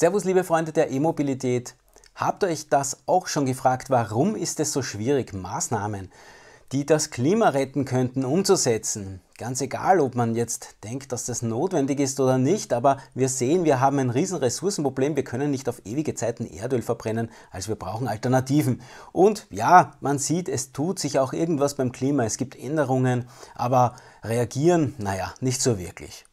Servus, liebe Freunde der E-Mobilität. Habt ihr euch das auch schon gefragt, warum ist es so schwierig, Maßnahmen, die das Klima retten könnten, umzusetzen? Ganz egal, ob man jetzt denkt, dass das notwendig ist oder nicht, aber wir sehen, wir haben ein riesen Ressourcenproblem, wir können nicht auf ewige Zeiten Erdöl verbrennen, also wir brauchen Alternativen. Und ja, man sieht, es tut sich auch irgendwas beim Klima, es gibt Änderungen, aber reagieren, naja, nicht so wirklich.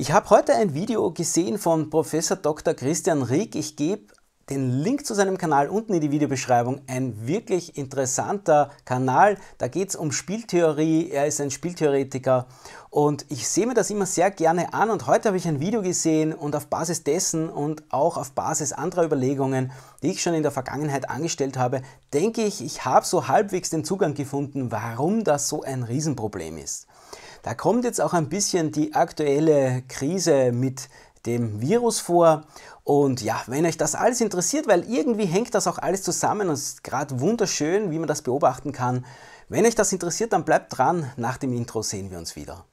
Ich habe heute ein Video gesehen von Professor Dr. Christian Rieck. Ich gebe den Link zu seinem Kanal unten in die Videobeschreibung. Ein wirklich interessanter Kanal. Da geht es um Spieltheorie. Er ist ein Spieltheoretiker und ich sehe mir das immer sehr gerne an. Und heute habe ich ein Video gesehen und auf Basis dessen und auch auf Basis anderer Überlegungen, die ich schon in der Vergangenheit angestellt habe, denke ich, ich habe so halbwegs den Zugang gefunden, warum das so ein Riesenproblem ist. Da kommt jetzt auch ein bisschen die aktuelle Krise mit dem Virus vor. Und ja, wenn euch das alles interessiert, weil irgendwie hängt das auch alles zusammen und es ist gerade wunderschön, wie man das beobachten kann. Wenn euch das interessiert, dann bleibt dran. Nach dem Intro sehen wir uns wieder.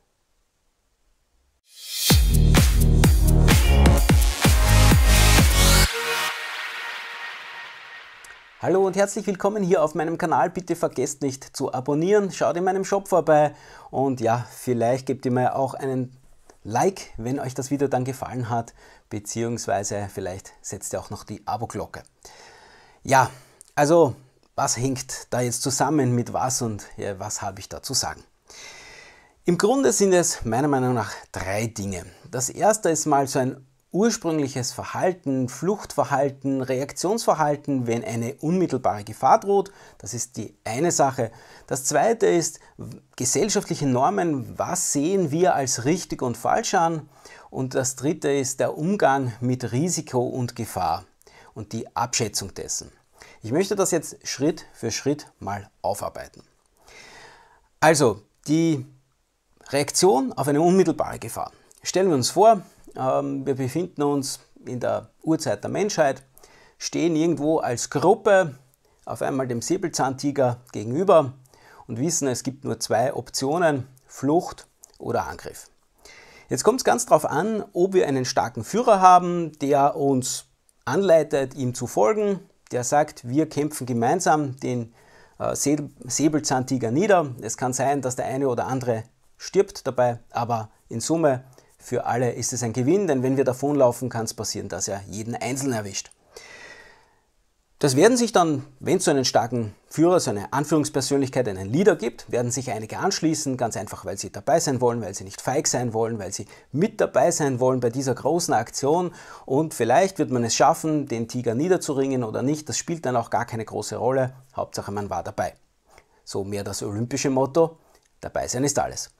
Hallo und herzlich willkommen hier auf meinem Kanal. Bitte vergesst nicht zu abonnieren, schaut in meinem Shop vorbei und ja, vielleicht gebt ihr mir auch einen Like, wenn euch das Video dann gefallen hat, beziehungsweise vielleicht setzt ihr auch noch die Abo-Glocke. Ja, also was hängt da jetzt zusammen mit was und ja, was habe ich da zu sagen? Im Grunde sind es meiner Meinung nach drei Dinge. Das erste ist mal so ein ursprüngliches Verhalten, Fluchtverhalten, Reaktionsverhalten, wenn eine unmittelbare Gefahr droht. Das ist die eine Sache. Das zweite ist gesellschaftliche Normen. Was sehen wir als richtig und falsch an? Und das dritte ist der Umgang mit Risiko und Gefahr und die Abschätzung dessen. Ich möchte das jetzt Schritt für Schritt mal aufarbeiten. Also, die Reaktion auf eine unmittelbare Gefahr. Stellen wir uns vor, ähm, wir befinden uns in der Urzeit der Menschheit, stehen irgendwo als Gruppe auf einmal dem Säbelzahntiger gegenüber und wissen, es gibt nur zwei Optionen, Flucht oder Angriff. Jetzt kommt es ganz darauf an, ob wir einen starken Führer haben, der uns anleitet, ihm zu folgen, der sagt, wir kämpfen gemeinsam den äh, Säbelzahntiger nieder. Es kann sein, dass der eine oder andere stirbt dabei, aber in Summe für alle ist es ein Gewinn, denn wenn wir davonlaufen, kann es passieren, dass er jeden Einzelnen erwischt. Das werden sich dann, wenn es so einen starken Führer, so eine Anführungspersönlichkeit, einen Leader gibt, werden sich einige anschließen, ganz einfach, weil sie dabei sein wollen, weil sie nicht feig sein wollen, weil sie mit dabei sein wollen bei dieser großen Aktion und vielleicht wird man es schaffen, den Tiger niederzuringen oder nicht, das spielt dann auch gar keine große Rolle, Hauptsache man war dabei. So mehr das olympische Motto, dabei sein ist alles.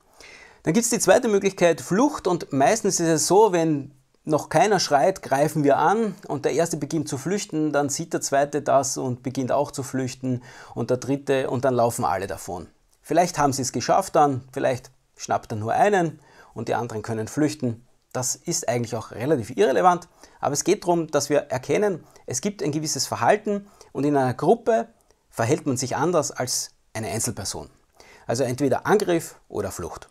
Dann gibt es die zweite Möglichkeit, Flucht. Und meistens ist es so, wenn noch keiner schreit, greifen wir an und der erste beginnt zu flüchten, dann sieht der zweite das und beginnt auch zu flüchten und der dritte und dann laufen alle davon. Vielleicht haben sie es geschafft dann, vielleicht schnappt er nur einen und die anderen können flüchten. Das ist eigentlich auch relativ irrelevant, aber es geht darum, dass wir erkennen, es gibt ein gewisses Verhalten und in einer Gruppe verhält man sich anders als eine Einzelperson. Also entweder Angriff oder Flucht.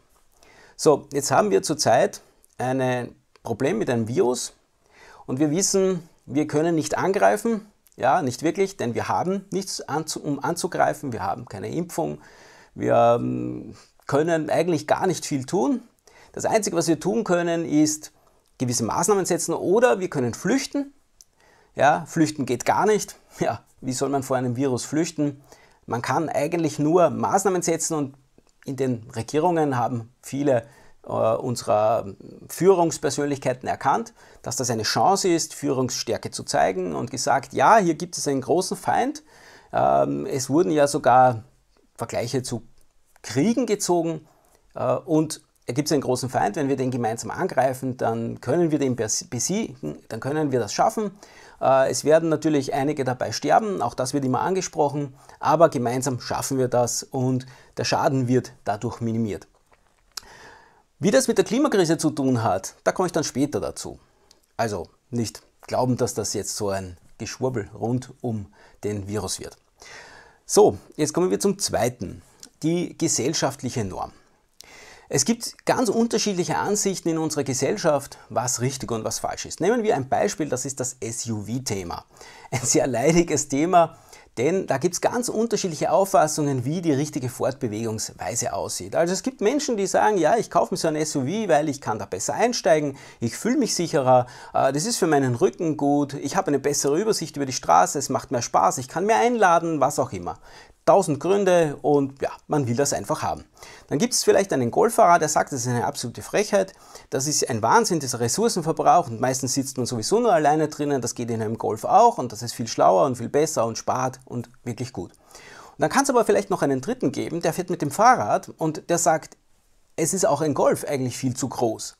So, jetzt haben wir zurzeit ein Problem mit einem Virus und wir wissen, wir können nicht angreifen, ja, nicht wirklich, denn wir haben nichts, anzu um anzugreifen, wir haben keine Impfung, wir ähm, können eigentlich gar nicht viel tun. Das Einzige, was wir tun können, ist gewisse Maßnahmen setzen oder wir können flüchten. Ja, flüchten geht gar nicht. Ja, wie soll man vor einem Virus flüchten? Man kann eigentlich nur Maßnahmen setzen und in den Regierungen haben viele äh, unserer Führungspersönlichkeiten erkannt, dass das eine Chance ist, Führungsstärke zu zeigen und gesagt, ja, hier gibt es einen großen Feind. Ähm, es wurden ja sogar Vergleiche zu Kriegen gezogen äh, und gibt es einen großen Feind, wenn wir den gemeinsam angreifen, dann können wir den besiegen, dann können wir das schaffen. Äh, es werden natürlich einige dabei sterben, auch das wird immer angesprochen, aber gemeinsam schaffen wir das und der Schaden wird dadurch minimiert. Wie das mit der Klimakrise zu tun hat, da komme ich dann später dazu. Also nicht glauben, dass das jetzt so ein Geschwurbel rund um den Virus wird. So, jetzt kommen wir zum zweiten, die gesellschaftliche Norm. Es gibt ganz unterschiedliche Ansichten in unserer Gesellschaft, was richtig und was falsch ist. Nehmen wir ein Beispiel, das ist das SUV-Thema. Ein sehr leidiges Thema, denn da gibt es ganz unterschiedliche Auffassungen, wie die richtige Fortbewegungsweise aussieht. Also es gibt Menschen, die sagen, ja, ich kaufe mir so ein SUV, weil ich kann da besser einsteigen, ich fühle mich sicherer, äh, das ist für meinen Rücken gut, ich habe eine bessere Übersicht über die Straße, es macht mehr Spaß, ich kann mehr einladen, was auch immer. Tausend Gründe und ja, man will das einfach haben. Dann gibt es vielleicht einen Golffahrer, der sagt, das ist eine absolute Frechheit, das ist ein Wahnsinn, dieser Ressourcenverbrauch und meistens sitzt man sowieso nur alleine drinnen, das geht in einem Golf auch und das ist viel schlauer und viel besser und spart und wirklich gut. Und dann kann es aber vielleicht noch einen dritten geben, der fährt mit dem Fahrrad und der sagt, es ist auch ein Golf eigentlich viel zu groß.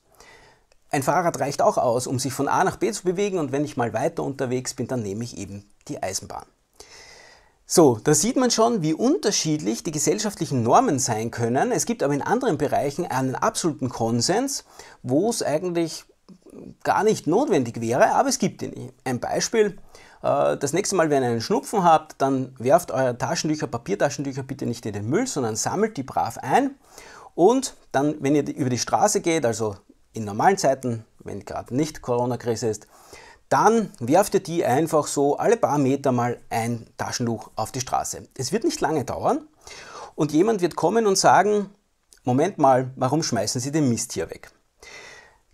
Ein Fahrrad reicht auch aus, um sich von A nach B zu bewegen und wenn ich mal weiter unterwegs bin, dann nehme ich eben die Eisenbahn. So, da sieht man schon, wie unterschiedlich die gesellschaftlichen Normen sein können. Es gibt aber in anderen Bereichen einen absoluten Konsens, wo es eigentlich gar nicht notwendig wäre, aber es gibt ihn. Ein Beispiel, äh, das nächste Mal, wenn ihr einen Schnupfen habt, dann werft eure Taschentücher, Papiertaschentücher bitte nicht in den Müll, sondern sammelt die brav ein. Und dann, wenn ihr über die Straße geht, also in normalen Zeiten, wenn gerade nicht Corona-Krise ist, dann werft ihr die einfach so alle paar Meter mal ein Taschentuch auf die Straße. Es wird nicht lange dauern und jemand wird kommen und sagen, Moment mal, warum schmeißen Sie den Mist hier weg?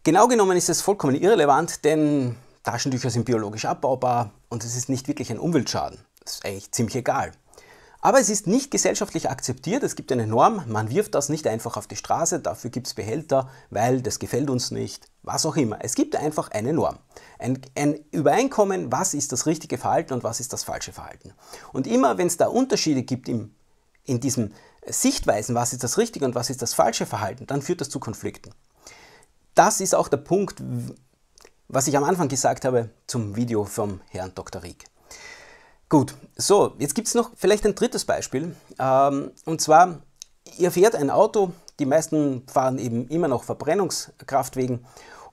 Genau genommen ist es vollkommen irrelevant, denn Taschentücher sind biologisch abbaubar und es ist nicht wirklich ein Umweltschaden. Das ist eigentlich ziemlich egal. Aber es ist nicht gesellschaftlich akzeptiert, es gibt eine Norm, man wirft das nicht einfach auf die Straße, dafür gibt es Behälter, weil das gefällt uns nicht, was auch immer. Es gibt einfach eine Norm. Ein, ein Übereinkommen, was ist das richtige Verhalten und was ist das falsche Verhalten. Und immer wenn es da Unterschiede gibt im, in diesen Sichtweisen, was ist das richtige und was ist das falsche Verhalten, dann führt das zu Konflikten. Das ist auch der Punkt, was ich am Anfang gesagt habe zum Video vom Herrn Dr. Rieck. Gut, so, jetzt gibt es noch vielleicht ein drittes Beispiel. Ähm, und zwar, ihr fährt ein Auto, die meisten fahren eben immer noch Verbrennungskraftwegen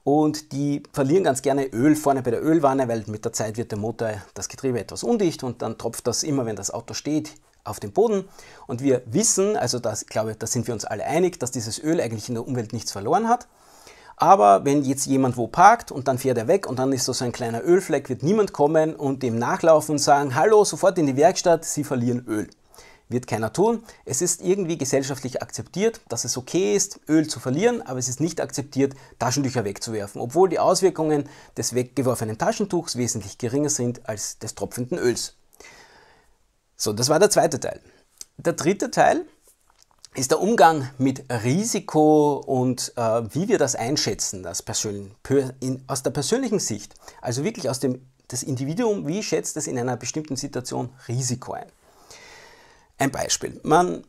und die verlieren ganz gerne Öl vorne bei der Ölwanne, weil mit der Zeit wird der Motor das Getriebe etwas undicht und dann tropft das immer, wenn das Auto steht, auf den Boden. Und wir wissen, also das glaube, da sind wir uns alle einig, dass dieses Öl eigentlich in der Umwelt nichts verloren hat. Aber wenn jetzt jemand wo parkt und dann fährt er weg und dann ist das so ein kleiner Ölfleck, wird niemand kommen und dem nachlaufen und sagen, hallo, sofort in die Werkstatt, Sie verlieren Öl. Wird keiner tun. Es ist irgendwie gesellschaftlich akzeptiert, dass es okay ist, Öl zu verlieren, aber es ist nicht akzeptiert, Taschentücher wegzuwerfen, obwohl die Auswirkungen des weggeworfenen Taschentuchs wesentlich geringer sind als des tropfenden Öls. So, das war der zweite Teil. Der dritte Teil ist der Umgang mit Risiko und äh, wie wir das einschätzen das Persön in, aus der persönlichen Sicht. Also wirklich aus dem das Individuum, wie schätzt es in einer bestimmten Situation Risiko ein. Ein Beispiel. Man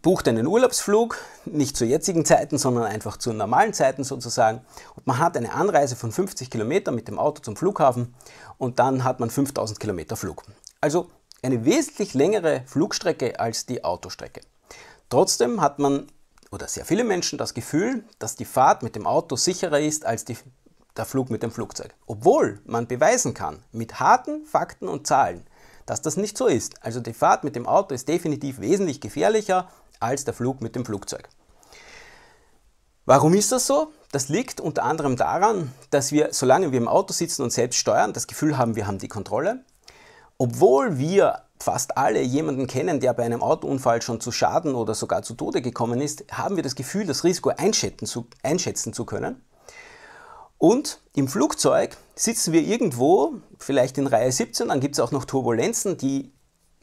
bucht einen Urlaubsflug, nicht zu jetzigen Zeiten, sondern einfach zu normalen Zeiten sozusagen. Und man hat eine Anreise von 50 Kilometern mit dem Auto zum Flughafen und dann hat man 5000 Kilometer Flug. Also eine wesentlich längere Flugstrecke als die Autostrecke. Trotzdem hat man oder sehr viele Menschen das Gefühl, dass die Fahrt mit dem Auto sicherer ist als die, der Flug mit dem Flugzeug. Obwohl man beweisen kann mit harten Fakten und Zahlen, dass das nicht so ist. Also die Fahrt mit dem Auto ist definitiv wesentlich gefährlicher als der Flug mit dem Flugzeug. Warum ist das so? Das liegt unter anderem daran, dass wir, solange wir im Auto sitzen und selbst steuern, das Gefühl haben, wir haben die Kontrolle. Obwohl wir fast alle jemanden kennen, der bei einem Autounfall schon zu Schaden oder sogar zu Tode gekommen ist, haben wir das Gefühl, das Risiko einschätzen zu, einschätzen zu können. Und im Flugzeug sitzen wir irgendwo, vielleicht in Reihe 17, dann gibt es auch noch Turbulenzen, die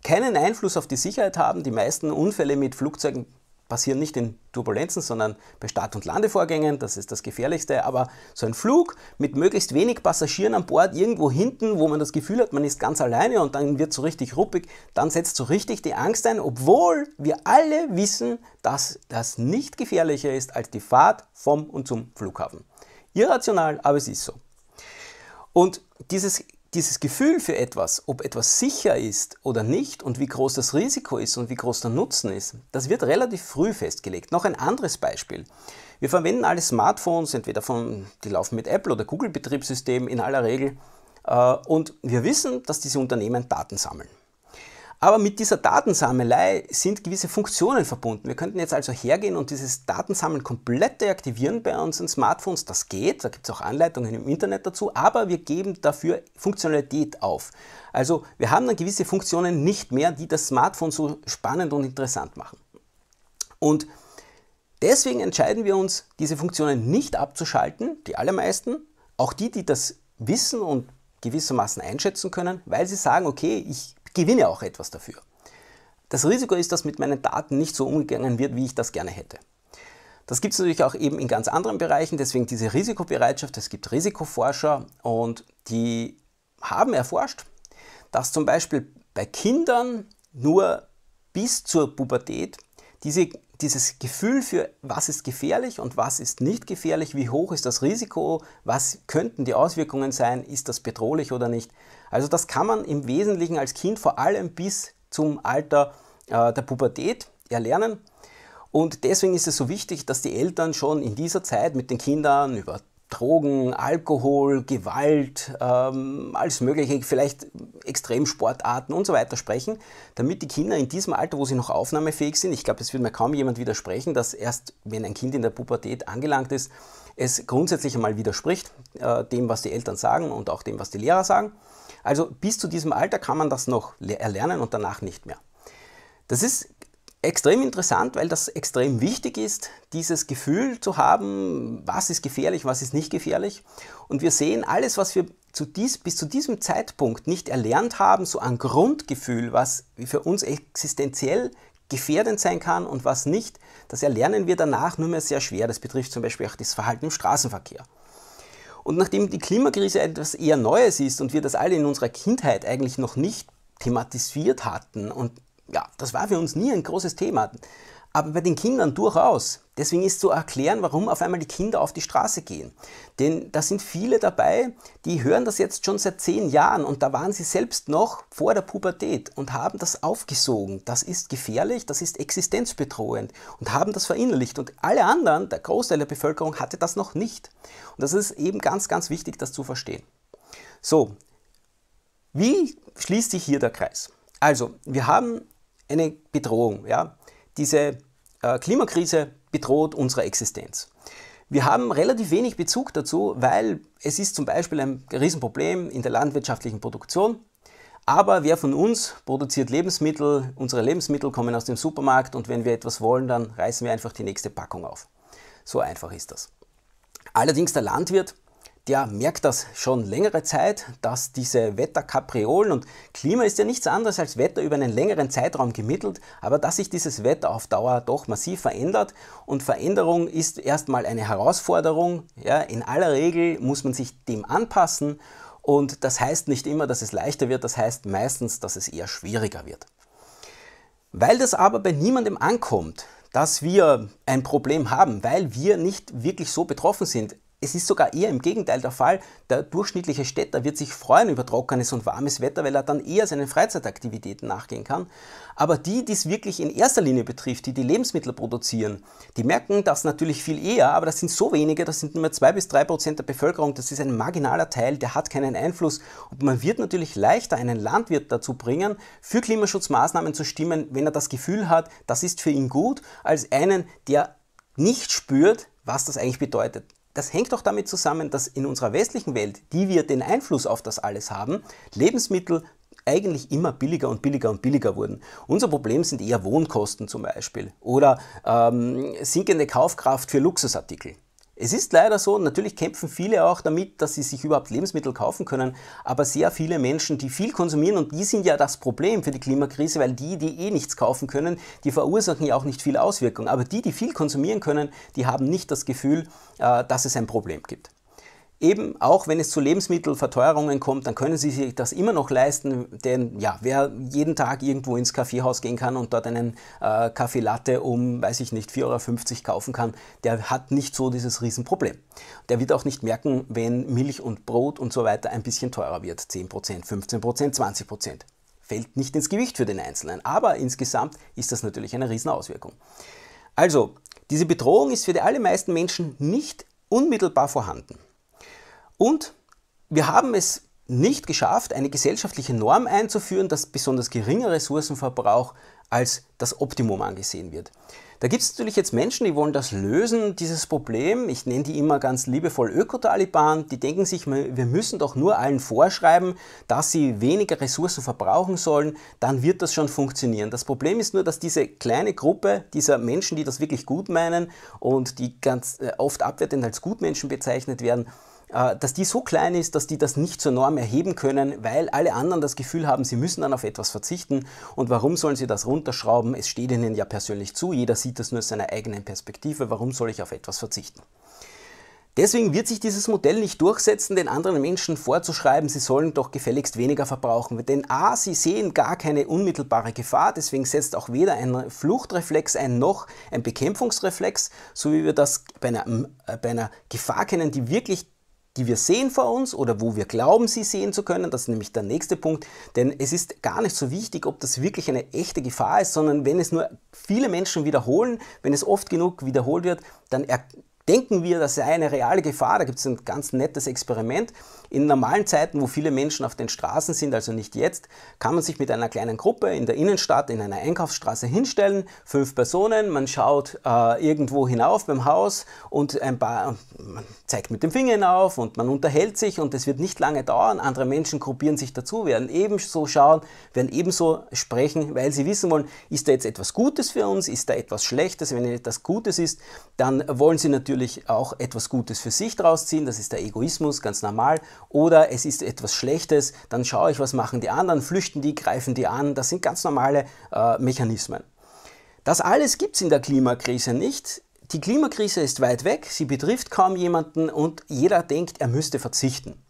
keinen Einfluss auf die Sicherheit haben. Die meisten Unfälle mit Flugzeugen passieren nicht in Turbulenzen, sondern bei Start- und Landevorgängen, das ist das Gefährlichste, aber so ein Flug mit möglichst wenig Passagieren an Bord, irgendwo hinten, wo man das Gefühl hat, man ist ganz alleine und dann wird so richtig ruppig, dann setzt so richtig die Angst ein, obwohl wir alle wissen, dass das nicht gefährlicher ist als die Fahrt vom und zum Flughafen. Irrational, aber es ist so. Und dieses dieses Gefühl für etwas, ob etwas sicher ist oder nicht und wie groß das Risiko ist und wie groß der Nutzen ist, das wird relativ früh festgelegt. Noch ein anderes Beispiel. Wir verwenden alle Smartphones, entweder von, die laufen mit Apple oder Google Betriebssystemen in aller Regel, äh, und wir wissen, dass diese Unternehmen Daten sammeln. Aber mit dieser Datensammelei sind gewisse Funktionen verbunden. Wir könnten jetzt also hergehen und dieses Datensammeln komplett deaktivieren bei unseren Smartphones. Das geht, da gibt es auch Anleitungen im Internet dazu, aber wir geben dafür Funktionalität auf. Also wir haben dann gewisse Funktionen nicht mehr, die das Smartphone so spannend und interessant machen. Und deswegen entscheiden wir uns, diese Funktionen nicht abzuschalten, die allermeisten, auch die, die das wissen und gewissermaßen einschätzen können, weil sie sagen, okay, ich gewinne auch etwas dafür. Das Risiko ist, dass mit meinen Daten nicht so umgegangen wird, wie ich das gerne hätte. Das gibt es natürlich auch eben in ganz anderen Bereichen, deswegen diese Risikobereitschaft. Es gibt Risikoforscher und die haben erforscht, dass zum Beispiel bei Kindern nur bis zur Pubertät diese, dieses Gefühl für, was ist gefährlich und was ist nicht gefährlich, wie hoch ist das Risiko, was könnten die Auswirkungen sein, ist das bedrohlich oder nicht, also das kann man im Wesentlichen als Kind vor allem bis zum Alter äh, der Pubertät erlernen. Und deswegen ist es so wichtig, dass die Eltern schon in dieser Zeit mit den Kindern über Drogen, Alkohol, Gewalt, ähm, alles Mögliche, vielleicht Extremsportarten und so weiter sprechen, damit die Kinder in diesem Alter, wo sie noch aufnahmefähig sind, ich glaube, es wird mir kaum jemand widersprechen, dass erst, wenn ein Kind in der Pubertät angelangt ist, es grundsätzlich einmal widerspricht äh, dem, was die Eltern sagen und auch dem, was die Lehrer sagen. Also bis zu diesem Alter kann man das noch erlernen und danach nicht mehr. Das ist Extrem interessant, weil das extrem wichtig ist, dieses Gefühl zu haben, was ist gefährlich, was ist nicht gefährlich. Und wir sehen alles, was wir zu dies, bis zu diesem Zeitpunkt nicht erlernt haben, so ein Grundgefühl, was für uns existenziell gefährdend sein kann und was nicht, das erlernen wir danach nur mehr sehr schwer. Das betrifft zum Beispiel auch das Verhalten im Straßenverkehr. Und nachdem die Klimakrise etwas eher Neues ist und wir das alle in unserer Kindheit eigentlich noch nicht thematisiert hatten und ja, das war für uns nie ein großes Thema. Aber bei den Kindern durchaus. Deswegen ist zu erklären, warum auf einmal die Kinder auf die Straße gehen. Denn da sind viele dabei, die hören das jetzt schon seit zehn Jahren und da waren sie selbst noch vor der Pubertät und haben das aufgesogen. Das ist gefährlich, das ist existenzbedrohend und haben das verinnerlicht. Und alle anderen, der Großteil der Bevölkerung, hatte das noch nicht. Und das ist eben ganz, ganz wichtig, das zu verstehen. So, wie schließt sich hier der Kreis? Also, wir haben eine Bedrohung. Ja? Diese äh, Klimakrise bedroht unsere Existenz. Wir haben relativ wenig Bezug dazu, weil es ist zum Beispiel ein Riesenproblem in der landwirtschaftlichen Produktion. Aber wer von uns produziert Lebensmittel? Unsere Lebensmittel kommen aus dem Supermarkt und wenn wir etwas wollen, dann reißen wir einfach die nächste Packung auf. So einfach ist das. Allerdings der Landwirt der merkt das schon längere Zeit, dass diese Wetterkapriolen und Klima ist ja nichts anderes als Wetter über einen längeren Zeitraum gemittelt, aber dass sich dieses Wetter auf Dauer doch massiv verändert und Veränderung ist erstmal eine Herausforderung. Ja, in aller Regel muss man sich dem anpassen und das heißt nicht immer, dass es leichter wird, das heißt meistens, dass es eher schwieriger wird. Weil das aber bei niemandem ankommt, dass wir ein Problem haben, weil wir nicht wirklich so betroffen sind, es ist sogar eher im Gegenteil der Fall. Der durchschnittliche Städter wird sich freuen über trockenes und warmes Wetter, weil er dann eher seinen Freizeitaktivitäten nachgehen kann. Aber die, die es wirklich in erster Linie betrifft, die die Lebensmittel produzieren, die merken das natürlich viel eher, aber das sind so wenige, das sind nur zwei bis drei Prozent der Bevölkerung, das ist ein marginaler Teil, der hat keinen Einfluss. Und man wird natürlich leichter einen Landwirt dazu bringen, für Klimaschutzmaßnahmen zu stimmen, wenn er das Gefühl hat, das ist für ihn gut, als einen, der nicht spürt, was das eigentlich bedeutet. Das hängt doch damit zusammen, dass in unserer westlichen Welt, die wir den Einfluss auf das alles haben, Lebensmittel eigentlich immer billiger und billiger und billiger wurden. Unser Problem sind eher Wohnkosten zum Beispiel oder ähm, sinkende Kaufkraft für Luxusartikel. Es ist leider so, natürlich kämpfen viele auch damit, dass sie sich überhaupt Lebensmittel kaufen können, aber sehr viele Menschen, die viel konsumieren, und die sind ja das Problem für die Klimakrise, weil die, die eh nichts kaufen können, die verursachen ja auch nicht viel Auswirkung. Aber die, die viel konsumieren können, die haben nicht das Gefühl, äh, dass es ein Problem gibt. Eben auch wenn es zu Lebensmittelverteuerungen kommt, dann können Sie sich das immer noch leisten, denn ja, wer jeden Tag irgendwo ins Kaffeehaus gehen kann und dort einen äh, Latte um, weiß ich nicht, 4,50 Euro kaufen kann, der hat nicht so dieses Riesenproblem. Der wird auch nicht merken, wenn Milch und Brot und so weiter ein bisschen teurer wird, 10%, 15%, 20%. Fällt nicht ins Gewicht für den Einzelnen, aber insgesamt ist das natürlich eine Riesenauswirkung. Also, diese Bedrohung ist für die allermeisten Menschen nicht unmittelbar vorhanden. Und wir haben es nicht geschafft, eine gesellschaftliche Norm einzuführen, dass besonders geringer Ressourcenverbrauch als das Optimum angesehen wird. Da gibt es natürlich jetzt Menschen, die wollen das lösen, dieses Problem. Ich nenne die immer ganz liebevoll Öko-Taliban. Die denken sich, wir müssen doch nur allen vorschreiben, dass sie weniger Ressourcen verbrauchen sollen, dann wird das schon funktionieren. Das Problem ist nur, dass diese kleine Gruppe dieser Menschen, die das wirklich gut meinen und die ganz äh, oft abwertend als Gutmenschen bezeichnet werden, äh, dass die so klein ist, dass die das nicht zur Norm erheben können, weil alle anderen das Gefühl haben, sie müssen dann auf etwas verzichten. Und warum sollen sie das runterschrauben? Es steht ihnen ja persönlich zu, jeder sieht das nur aus seiner eigenen Perspektive. Warum soll ich auf etwas verzichten? Deswegen wird sich dieses Modell nicht durchsetzen, den anderen Menschen vorzuschreiben, sie sollen doch gefälligst weniger verbrauchen. Denn a, sie sehen gar keine unmittelbare Gefahr, deswegen setzt auch weder ein Fluchtreflex ein noch ein Bekämpfungsreflex, so wie wir das bei einer, äh, bei einer Gefahr kennen, die wirklich die wir sehen vor uns oder wo wir glauben, sie sehen zu können. Das ist nämlich der nächste Punkt, denn es ist gar nicht so wichtig, ob das wirklich eine echte Gefahr ist, sondern wenn es nur viele Menschen wiederholen, wenn es oft genug wiederholt wird, dann denken wir, das sei eine reale Gefahr. Da gibt es ein ganz nettes Experiment. In normalen Zeiten, wo viele Menschen auf den Straßen sind, also nicht jetzt, kann man sich mit einer kleinen Gruppe in der Innenstadt, in einer Einkaufsstraße hinstellen. Fünf Personen, man schaut äh, irgendwo hinauf beim Haus und ein paar, man zeigt mit dem Finger hinauf und man unterhält sich und es wird nicht lange dauern. Andere Menschen gruppieren sich dazu, werden ebenso schauen, werden ebenso sprechen, weil sie wissen wollen, ist da jetzt etwas Gutes für uns, ist da etwas Schlechtes. Wenn etwas Gutes ist, dann wollen sie natürlich natürlich auch etwas Gutes für sich draus ziehen, das ist der Egoismus, ganz normal, oder es ist etwas Schlechtes, dann schaue ich, was machen die anderen, flüchten die, greifen die an, das sind ganz normale äh, Mechanismen. Das alles gibt es in der Klimakrise nicht. Die Klimakrise ist weit weg, sie betrifft kaum jemanden und jeder denkt, er müsste verzichten.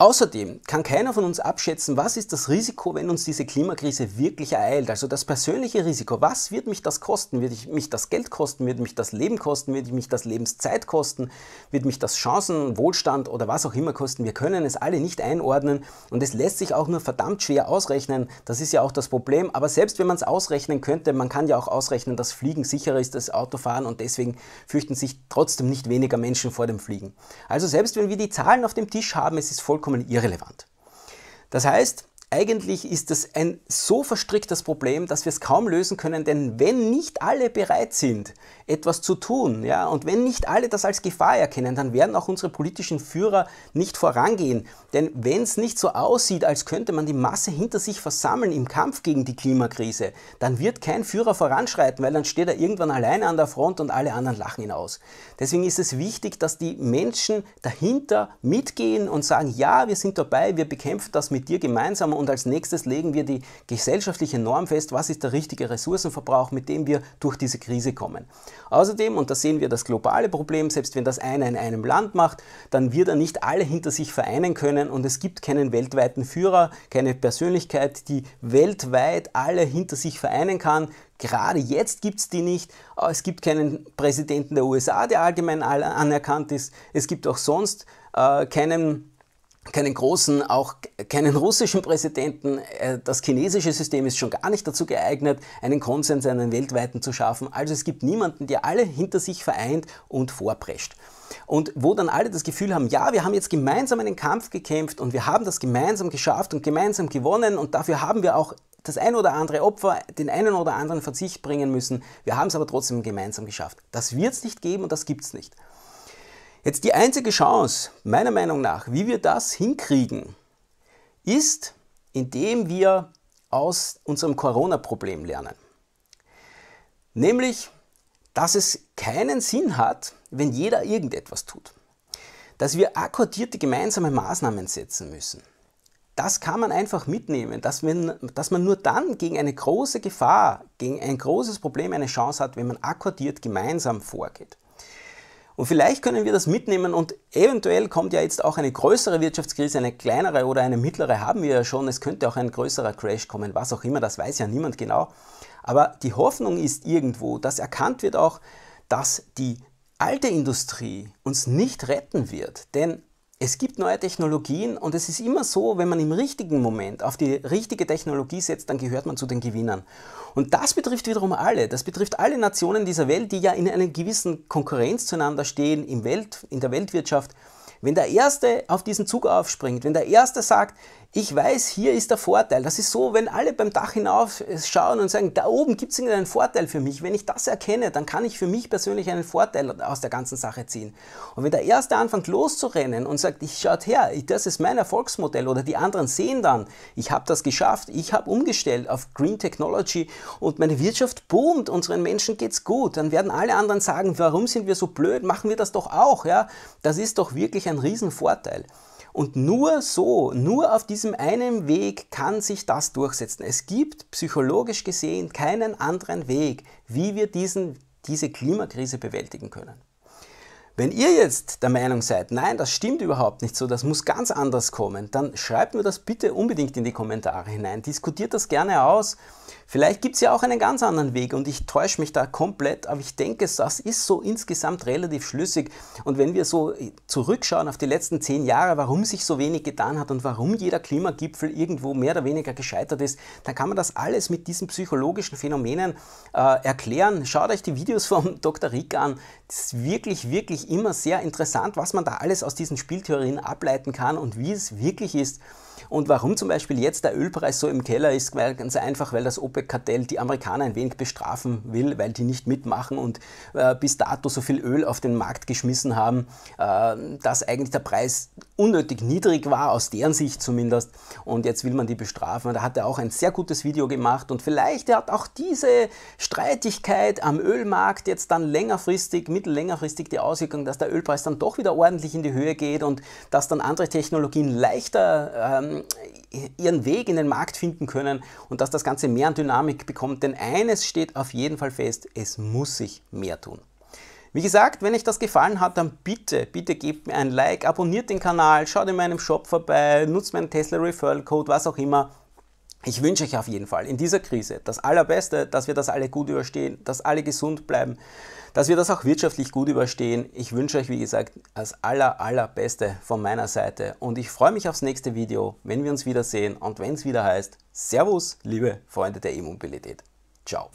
Außerdem kann keiner von uns abschätzen, was ist das Risiko, wenn uns diese Klimakrise wirklich ereilt. Also das persönliche Risiko, was wird mich das kosten? Wird mich das Geld kosten? Wird mich das Leben kosten? Wird mich das Lebenszeit kosten? Wird mich das Chancen, Wohlstand oder was auch immer kosten? Wir können es alle nicht einordnen und es lässt sich auch nur verdammt schwer ausrechnen. Das ist ja auch das Problem. Aber selbst wenn man es ausrechnen könnte, man kann ja auch ausrechnen, dass Fliegen sicherer ist als Autofahren und deswegen fürchten sich trotzdem nicht weniger Menschen vor dem Fliegen. Also selbst wenn wir die Zahlen auf dem Tisch haben, es ist vollkommen vollkommen irrelevant. Das heißt, eigentlich ist es ein so verstricktes Problem, dass wir es kaum lösen können, denn wenn nicht alle bereit sind, etwas zu tun, ja, und wenn nicht alle das als Gefahr erkennen, dann werden auch unsere politischen Führer nicht vorangehen. Denn wenn es nicht so aussieht, als könnte man die Masse hinter sich versammeln im Kampf gegen die Klimakrise, dann wird kein Führer voranschreiten, weil dann steht er irgendwann alleine an der Front und alle anderen lachen ihn aus. Deswegen ist es wichtig, dass die Menschen dahinter mitgehen und sagen, ja, wir sind dabei, wir bekämpfen das mit dir gemeinsam und als nächstes legen wir die gesellschaftliche Norm fest, was ist der richtige Ressourcenverbrauch, mit dem wir durch diese Krise kommen. Außerdem, und da sehen wir das globale Problem, selbst wenn das einer in einem Land macht, dann wird er nicht alle hinter sich vereinen können und es gibt keinen weltweiten Führer, keine Persönlichkeit, die weltweit alle hinter sich vereinen kann. Gerade jetzt gibt es die nicht. Es gibt keinen Präsidenten der USA, der allgemein anerkannt ist. Es gibt auch sonst äh, keinen keinen großen, auch keinen russischen Präsidenten. Äh, das chinesische System ist schon gar nicht dazu geeignet, einen Konsens, einen weltweiten zu schaffen. Also es gibt niemanden, der alle hinter sich vereint und vorprescht. Und wo dann alle das Gefühl haben, ja, wir haben jetzt gemeinsam einen Kampf gekämpft und wir haben das gemeinsam geschafft und gemeinsam gewonnen und dafür haben wir auch das ein oder andere Opfer, den einen oder anderen Verzicht bringen müssen. Wir haben es aber trotzdem gemeinsam geschafft. Das wird es nicht geben und das gibt es nicht. Jetzt die einzige Chance, meiner Meinung nach, wie wir das hinkriegen, ist, indem wir aus unserem Corona-Problem lernen. Nämlich, dass es keinen Sinn hat, wenn jeder irgendetwas tut. Dass wir akkordierte gemeinsame Maßnahmen setzen müssen. Das kann man einfach mitnehmen, dass man, dass man nur dann gegen eine große Gefahr, gegen ein großes Problem eine Chance hat, wenn man akkordiert gemeinsam vorgeht. Und vielleicht können wir das mitnehmen und eventuell kommt ja jetzt auch eine größere Wirtschaftskrise, eine kleinere oder eine mittlere haben wir ja schon. Es könnte auch ein größerer Crash kommen, was auch immer, das weiß ja niemand genau. Aber die Hoffnung ist irgendwo, dass erkannt wird auch, dass die alte Industrie uns nicht retten wird. Denn es gibt neue Technologien und es ist immer so, wenn man im richtigen Moment auf die richtige Technologie setzt, dann gehört man zu den Gewinnern. Und das betrifft wiederum alle. Das betrifft alle Nationen dieser Welt, die ja in einer gewissen Konkurrenz zueinander stehen im Welt, in der Weltwirtschaft. Wenn der Erste auf diesen Zug aufspringt, wenn der Erste sagt, ich weiß, hier ist der Vorteil. Das ist so, wenn alle beim Dach hinauf äh, schauen und sagen, da oben gibt es irgendeinen Vorteil für mich. Wenn ich das erkenne, dann kann ich für mich persönlich einen Vorteil aus der ganzen Sache ziehen. Und wenn der Erste anfängt loszurennen und sagt, ich schaut her, das ist mein Erfolgsmodell oder die anderen sehen dann, ich habe das geschafft, ich habe umgestellt auf Green Technology und meine Wirtschaft boomt, unseren Menschen geht es gut, dann werden alle anderen sagen, warum sind wir so blöd, machen wir das doch auch. Ja? Das ist doch wirklich ein Riesenvorteil. Und nur so, nur auf diesem einen Weg kann sich das durchsetzen. Es gibt psychologisch gesehen keinen anderen Weg, wie wir diesen, diese Klimakrise bewältigen können. Wenn ihr jetzt der Meinung seid, nein, das stimmt überhaupt nicht so, das muss ganz anders kommen, dann schreibt mir das bitte unbedingt in die Kommentare hinein. Diskutiert das gerne aus Vielleicht gibt es ja auch einen ganz anderen Weg und ich täusche mich da komplett, aber ich denke, das ist so insgesamt relativ schlüssig. Und wenn wir so äh, zurückschauen auf die letzten zehn Jahre, warum sich so wenig getan hat und warum jeder Klimagipfel irgendwo mehr oder weniger gescheitert ist, dann kann man das alles mit diesen psychologischen Phänomenen äh, erklären. Schaut euch die Videos vom Dr. Rick an. Das ist wirklich, wirklich immer sehr interessant, was man da alles aus diesen Spieltheorien ableiten kann und wie es wirklich ist. Und warum zum Beispiel jetzt der Ölpreis so im Keller ist, weil ganz einfach, weil das OPEC-Kartell die Amerikaner ein wenig bestrafen will, weil die nicht mitmachen und äh, bis dato so viel Öl auf den Markt geschmissen haben, äh, dass eigentlich der Preis unnötig niedrig war, aus deren Sicht zumindest. Und jetzt will man die bestrafen. Da hat er auch ein sehr gutes Video gemacht und vielleicht hat auch diese Streitigkeit am Ölmarkt jetzt dann längerfristig, mittellängerfristig die Auswirkung, dass der Ölpreis dann doch wieder ordentlich in die Höhe geht und dass dann andere Technologien leichter ähm, ihren Weg in den Markt finden können und dass das Ganze mehr an Dynamik bekommt. Denn eines steht auf jeden Fall fest, es muss sich mehr tun. Wie gesagt, wenn euch das gefallen hat, dann bitte, bitte gebt mir ein Like, abonniert den Kanal, schaut in meinem Shop vorbei, nutzt meinen Tesla Referral Code, was auch immer. Ich wünsche euch auf jeden Fall in dieser Krise das Allerbeste, dass wir das alle gut überstehen, dass alle gesund bleiben dass wir das auch wirtschaftlich gut überstehen. Ich wünsche euch, wie gesagt, das aller, allerbeste von meiner Seite und ich freue mich aufs nächste Video, wenn wir uns wiedersehen und wenn es wieder heißt, Servus, liebe Freunde der E-Mobilität. Ciao.